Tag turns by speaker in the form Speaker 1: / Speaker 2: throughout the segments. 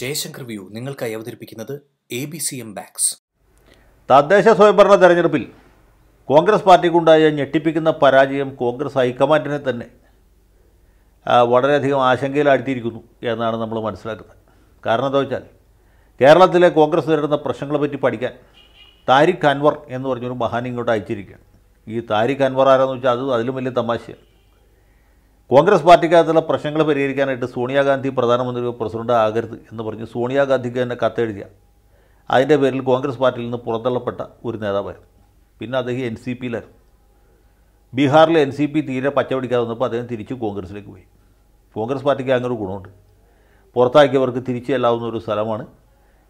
Speaker 1: Jaishankar view നിങ്ങൾക്കായി അവതരിപ്പിക്കുന്നത് A B C M ബാക്സ് തദ്ദേശ സ്വയംഭരണ തെരഞ്ഞെടുപ്പിൽ കോൺഗ്രസ് പാർട്ടിക്കുണ്ടായ ഞെട്ടിപ്പിക്കുന്ന പരാജയം കോൺഗ്രസ് ഹൈക്കമാൻഡിനെ തന്നെ വളരെയധികം ആശങ്കയിലാഴ്ത്തിയിരിക്കുന്നു എന്നാണ് നമ്മൾ മനസ്സിലാക്കുന്നത് കാരണം എന്താ വെച്ചാൽ കേരളത്തിലെ കോൺഗ്രസ് നേരിടുന്ന പ്രശ്നങ്ങളെ പറ്റി പഠിക്കാൻ താരിഖ് അൻവർ എന്ന് പറഞ്ഞൊരു മഹാൻ ഇങ്ങോട്ട് അയച്ചിരിക്കുകയാണ് ഈ താരിഖ് അൻവർ ആരാന്ന് വെച്ചാൽ അത് അതിലും വലിയ തമാശയാണ് കോൺഗ്രസ് പാർട്ടിക്കകത്തുള്ള പ്രശ്നങ്ങൾ പരിഹരിക്കാനായിട്ട് സോണിയാഗാന്ധി പ്രധാനമന്ത്രി പ്രസിഡന്റ് ആകരുത് എന്ന് പറഞ്ഞ് സോണിയാഗാന്ധിക്ക് തന്നെ കത്തെഴുതിയ അതിൻ്റെ പേരിൽ കോൺഗ്രസ് പാർട്ടിയിൽ നിന്ന് പുറന്തള്ളപ്പെട്ട ഒരു നേതാവായിരുന്നു പിന്നെ അദ്ദേഹം എൻ സി പിയിലായിരുന്നു ബീഹാറിലെ എൻ സി പി തീരെ പച്ചപിടിക്കാതെ വന്നപ്പോൾ അദ്ദേഹം തിരിച്ച് കോൺഗ്രസിലേക്ക് പോയി കോൺഗ്രസ് പാർട്ടിക്ക് അങ്ങനെ ഒരു ഗുണമുണ്ട് പുറത്താക്കിയവർക്ക് തിരിച്ചു ചെല്ലാവുന്ന ഒരു സ്ഥലമാണ്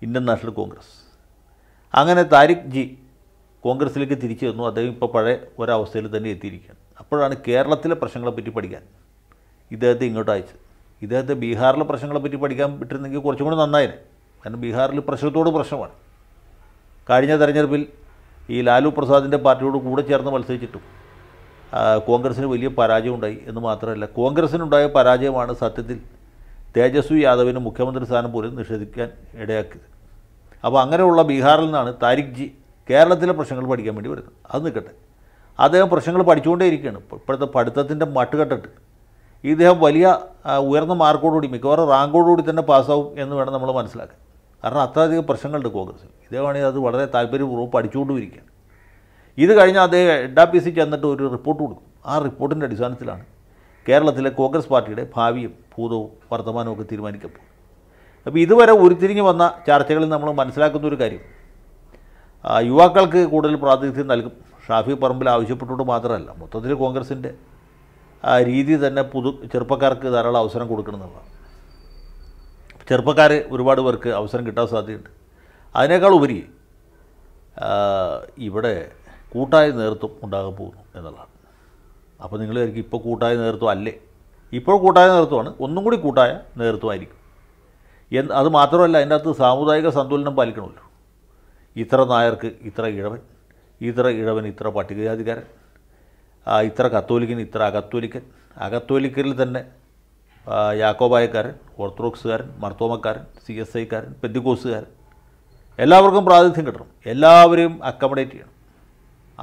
Speaker 1: ഇന്ത്യൻ നാഷണൽ കോൺഗ്രസ് അങ്ങനെ താരിഖ് ജി കോൺഗ്രസിലേക്ക് തിരിച്ചു വന്നു അദ്ദേഹം ഇപ്പോൾ പഴയ ഒരവസ്ഥയിൽ തന്നെ എത്തിയിരിക്കുകയാണ് അപ്പോഴാണ് കേരളത്തിലെ പ്രശ്നങ്ങളെപ്പറ്റി പഠിക്കാൻ ഇദ്ദേഹത്തെ ഇങ്ങോട്ട് അയച്ചു ഇദ്ദേഹത്തെ ബീഹാറിലെ പ്രശ്നങ്ങളെ പറ്റി പഠിക്കാൻ പറ്റിയിരുന്നെങ്കിൽ കുറച്ചും കൂടി നന്നായിരുന്നു കാരണം ബീഹാറിൽ പ്രശ്നത്തോട് പ്രശ്നമാണ് കഴിഞ്ഞ തെരഞ്ഞെടുപ്പിൽ ഈ ലാലു പ്രസാദിൻ്റെ പാർട്ടിയോട് കൂടെ ചേർന്ന് മത്സരിച്ചിട്ടും കോൺഗ്രസ്സിന് വലിയ പരാജയം ഉണ്ടായി എന്ന് മാത്രമല്ല കോൺഗ്രസ്സിനുണ്ടായ പരാജയമാണ് സത്യത്തിൽ തേജസ്വി യാദവിന് മുഖ്യമന്ത്രി സ്ഥാനം പോലും നിഷേധിക്കാൻ ഇടയാക്കിയത് അപ്പോൾ അങ്ങനെയുള്ള ബീഹാറിൽ നിന്നാണ് താരിഖ് ജി കേരളത്തിലെ പ്രശ്നങ്ങൾ പഠിക്കാൻ വേണ്ടി വരുന്നത് അത് നിൽക്കട്ടെ അദ്ദേഹം പ്രശ്നങ്ങൾ പഠിച്ചുകൊണ്ടേ ഇരിക്കുകയാണ് ഇപ്പോഴത്തെ പഠിത്തത്തിൻ്റെ മട്ടുകെട്ടിട്ട് ഇദ്ദേഹം വലിയ ഉയർന്ന മാർക്കോടുകൂടി മിക്കവാറും റാങ്കോടുകൂടി തന്നെ പാസ്സാവും എന്ന് വേണം നമ്മൾ മനസ്സിലാക്കാൻ കാരണം അത്രയധികം പ്രശ്നങ്ങളുണ്ട് കോൺഗ്രസ്സിൽ ഇദ്ദേഹമാണെങ്കിൽ അത് വളരെ താല്പര്യപൂർവ്വം പഠിച്ചുകൊണ്ടുമിരിക്കുകയാണ് ഇത് കഴിഞ്ഞ് അദ്ദേഹം എഡ് പി സി ചെന്നിട്ട് ഒരു റിപ്പോർട്ട് കൊടുക്കും ആ റിപ്പോർട്ടിൻ്റെ അടിസ്ഥാനത്തിലാണ് കേരളത്തിലെ കോൺഗ്രസ് പാർട്ടിയുടെ ഭാവിയും ഭൂതവും വർത്തമാനവും ഒക്കെ തീരുമാനിക്കപ്പോൾ അപ്പോൾ ഇതുവരെ ഉരുത്തിരിഞ്ഞ് വന്ന ചർച്ചകളിൽ നമ്മൾ മനസ്സിലാക്കുന്ന ഒരു കാര്യം യുവാക്കൾക്ക് കൂടുതൽ പ്രാതിനിധ്യം നൽകും ഷാഫി പറമ്പിൽ ആവശ്യപ്പെട്ടുകൊണ്ട് മാത്രമല്ല മൊത്തത്തിൽ കോൺഗ്രസിൻ്റെ ആ രീതി തന്നെ പുതു ചെറുപ്പക്കാർക്ക് ധാരാളം അവസരം കൊടുക്കണമെന്നുള്ളതാണ് ചെറുപ്പക്കാർ ഒരുപാട് പേർക്ക് അവസരം കിട്ടാൻ സാധ്യതയുണ്ട് അതിനേക്കാൾ ഉപരി ഇവിടെ കൂട്ടായ നേതൃത്വം ഉണ്ടാകാൻ പോകുന്നു എന്നുള്ളതാണ് അപ്പോൾ നിങ്ങൾ വിചാരിക്കും ഇപ്പോൾ കൂട്ടായ നേതൃത്വം അല്ലേ ഇപ്പോൾ കൂട്ടായ നേതൃത്വമാണ് ഒന്നും കൂടി കൂട്ടായ നേതൃത്വമായിരിക്കും എൻ അത് മാത്രമല്ല അതിൻ്റെ അകത്ത് സാമുദായിക സന്തുലനം പാലിക്കണമല്ലോ ഇത്ര നായർക്ക് ഇത്ര ഇഴവൻ ഇത്ര ഇഴവൻ ഇത്ര പട്ടികജാതിക്കാരൻ ഇത്ര കത്തോലിക്കൻ ഇത്ര അകത്തോലിക്കൻ അകത്തോലിക്കരിൽ തന്നെ യാക്കോബായക്കാരൻ ഓർത്തഡോക്സുകാരൻ മർത്തോമക്കാരൻ സി എസ് ഐക്കാരൻ പെന്തിക്കോസുകാരൻ എല്ലാവർക്കും പ്രാതിനിധ്യം കിട്ടണം എല്ലാവരെയും അക്കമഡേറ്റ് ചെയ്യണം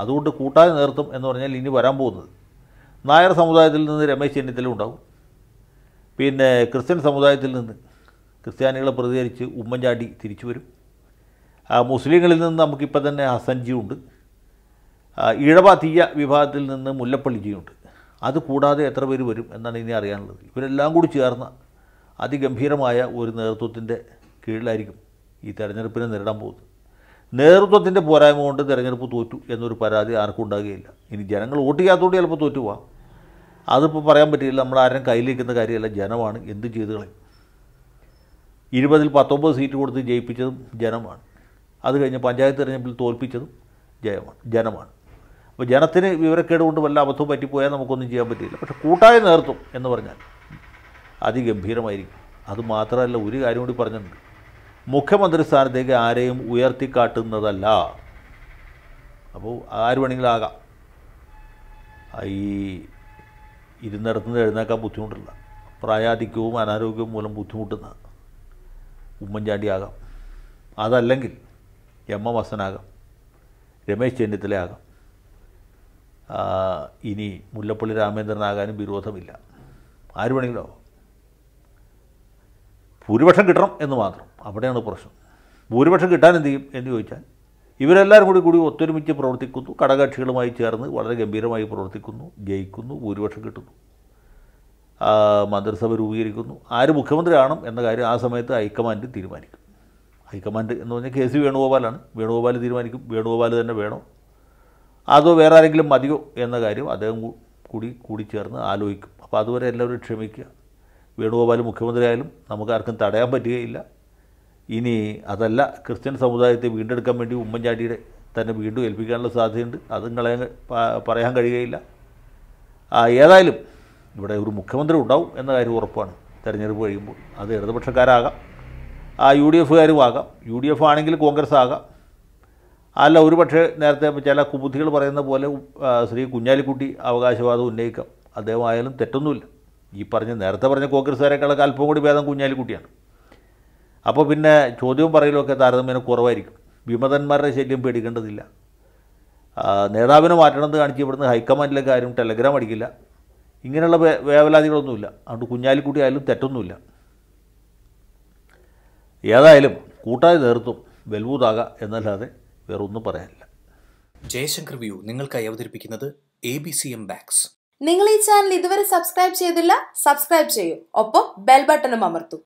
Speaker 1: അതുകൊണ്ട് കൂട്ടായ നേതൃത്വം എന്ന് പറഞ്ഞാൽ ഇനി വരാൻ പോകുന്നത് നായർ സമുദായത്തിൽ നിന്ന് രമേശ് ചെന്നിത്തല ഉണ്ടാവും പിന്നെ ക്രിസ്ത്യൻ സമുദായത്തിൽ നിന്ന് ക്രിസ്ത്യാനികളെ പ്രതികരിച്ച് ഉമ്മൻചാണ്ടി തിരിച്ചു വരും മുസ്ലിങ്ങളിൽ നിന്ന് നമുക്കിപ്പോൾ തന്നെ ഹസൻജി ഉണ്ട് ഈഴവ തീയ വിഭാഗത്തിൽ നിന്ന് മുല്ലപ്പള്ളിജിയുണ്ട് അത് കൂടാതെ എത്ര പേര് വരും എന്നാണ് ഇനി അറിയാനുള്ളത് ഇവരെല്ലാം കൂടി ചേർന്ന അതിഗംഭീരമായ ഒരു നേതൃത്വത്തിൻ്റെ കീഴിലായിരിക്കും ഈ തെരഞ്ഞെടുപ്പിനെ നേരിടാൻ പോകുന്നത് നേതൃത്വത്തിൻ്റെ പോരായ്മ കൊണ്ട് തിരഞ്ഞെടുപ്പ് തോറ്റു എന്നൊരു പരാതി ആർക്കും ഉണ്ടാകുകയില്ല ഇനി ജനങ്ങൾ വോട്ട് ചെയ്യാത്തതുകൊണ്ട് ചിലപ്പോൾ തോറ്റു പോവാം അതിപ്പോൾ പറയാൻ പറ്റില്ല നമ്മൾ ആരും കയ്യിലേക്കുന്ന കാര്യമല്ല ജനമാണ് എന്ത് ചെയ്ത് കളയും ഇരുപതിൽ പത്തൊമ്പത് സീറ്റ് കൊടുത്ത് ജയിപ്പിച്ചതും ജനമാണ് അത് കഴിഞ്ഞ് പഞ്ചായത്ത് തെരഞ്ഞെടുപ്പിൽ തോൽപ്പിച്ചതും ജയമാണ് ജനമാണ് അപ്പോൾ ജനത്തിന് വിവരക്കേട് കൊണ്ട് വല്ല അബദ്ധവും പറ്റിപ്പോയാൽ നമുക്കൊന്നും ചെയ്യാൻ പറ്റില്ല പക്ഷേ കൂട്ടായ നേർത്തും എന്ന് പറഞ്ഞാൽ അതിഗംഭീരമായിരിക്കും അതുമാത്രമല്ല ഒരു കാര്യം കൂടി പറഞ്ഞിട്ടുണ്ട് മുഖ്യമന്ത്രി സ്ഥാനത്തേക്ക് ആരെയും ഉയർത്തിക്കാട്ടുന്നതല്ല അപ്പോൾ ആര് വേണമെങ്കിലും ആകാം ഈ ഇരുന്നിടത്തു നിന്ന് എഴുന്നേക്കാൻ ബുദ്ധിമുട്ടില്ല പ്രായാധിക്യവും അനാരോഗ്യവും മൂലം ബുദ്ധിമുട്ടുന്ന ഉമ്മൻചാണ്ടിയാകാം അതല്ലെങ്കിൽ എം എം ഹസനാകാം രമേശ് ചെന്നിത്തലയാകാം ഇനി മുല്ലപ്പള്ളി രാമേന്ദ്രനാകാനും വിരോധമില്ല ആര് വേണമെങ്കിലോ ഭൂരിപക്ഷം കിട്ടണം എന്ന് മാത്രം അവിടെയാണ് പ്രശ്നം ഭൂരിപക്ഷം കിട്ടാൻ എന്ത് ചെയ്യും എന്ന് ചോദിച്ചാൽ ഇവരെല്ലാവരും കൂടി കൂടി ഒത്തൊരുമിച്ച് പ്രവർത്തിക്കുന്നു ഘടകകക്ഷികളുമായി ചേർന്ന് വളരെ ഗംഭീരമായി പ്രവർത്തിക്കുന്നു ജയിക്കുന്നു ഭൂരിപക്ഷം കിട്ടുന്നു മന്ത്രിസഭ രൂപീകരിക്കുന്നു ആര് മുഖ്യമന്ത്രിയാണ് എന്ന കാര്യം ആ സമയത്ത് ഹൈക്കമാൻഡ് തീരുമാനിക്കും ഹൈക്കമാൻഡ് എന്ന് പറഞ്ഞാൽ കെ സി വേണുഗോപാലാണ് വേണുഗോപാൽ തീരുമാനിക്കും വേണുഗോപാൽ തന്നെ വേണം അതോ വേറെ ആരെങ്കിലും മതിയോ എന്ന കാര്യം അദ്ദേഹം കൂടി കൂടിച്ചേർന്ന് ആലോചിക്കും അപ്പോൾ അതുവരെ എല്ലാവരും ക്ഷമിക്കുക വേണുഗോപാൽ മുഖ്യമന്ത്രിയായാലും നമുക്കാർക്കും തടയാൻ പറ്റുകയില്ല ഇനി അതല്ല ക്രിസ്ത്യൻ സമുദായത്തെ വീണ്ടെടുക്കാൻ വേണ്ടി ഉമ്മൻചാണ്ടിയുടെ തന്നെ വീണ്ടും ഏൽപ്പിക്കാനുള്ള സാധ്യതയുണ്ട് അതും കളയാൻ പറയാൻ കഴിയുകയില്ല ഏതായാലും ഇവിടെ ഒരു മുഖ്യമന്ത്രി ഉണ്ടാവും എന്ന കാര്യം ഉറപ്പാണ് തെരഞ്ഞെടുപ്പ് കഴിയുമ്പോൾ അത് ഇടതുപക്ഷക്കാരാകാം ആ യു ഡി എഫുകാരും ആകാം യു ഡി എഫ് ആണെങ്കിൽ കോൺഗ്രസ് ആകാം അല്ല പക്ഷേ നേരത്തെ ചില കുബുദ്ധികൾ പറയുന്ന പോലെ ശ്രീ കുഞ്ഞാലിക്കുട്ടി അവകാശവാദം ഉന്നയിക്കാം അദ്ദേഹം ആയാലും തെറ്റൊന്നുമില്ല ഈ പറഞ്ഞ നേരത്തെ പറഞ്ഞ കോൺഗ്രസ്സുകാരെക്കാളൊക്കെ അല്പം കൂടി ഭേദം കുഞ്ഞാലിക്കുട്ടിയാണ് അപ്പോൾ പിന്നെ ചോദ്യവും പറയലുമൊക്കെ താരതമ്യേന കുറവായിരിക്കും വിമതന്മാരുടെ ശല്യം പേടിക്കേണ്ടതില്ല നേതാവിനെ മാറ്റണമെന്ന് കാണിച്ച് ഇവിടുന്ന് ഹൈക്കമാൻഡിലെ കാര്യം ടെലഗ്രാം അടിക്കില്ല ഇങ്ങനെയുള്ള വേവലാതികളൊന്നുമില്ല അതുകൊണ്ട് കുഞ്ഞാലിക്കുട്ടി ആയാലും തെറ്റൊന്നുമില്ല ഏതായാലും കൂട്ടായ നേർത്തും വെൽവൂതാക എന്നല്ലാതെ വേറെ ഒന്നും പറയാനില്ല ജയശങ്കർ വ്യൂ നിങ്ങൾക്കായി അവതരിപ്പിക്കുന്നത് എ ബി സി എം ബാക്സ് നിങ്ങൾ ഈ ചാനൽ ഇതുവരെ സബ്സ്ക്രൈബ് ചെയ്തില്ല സബ്സ്ക്രൈബ് ചെയ്യൂ ഒപ്പം ബെൽ ബട്ടണും അമർത്തൂ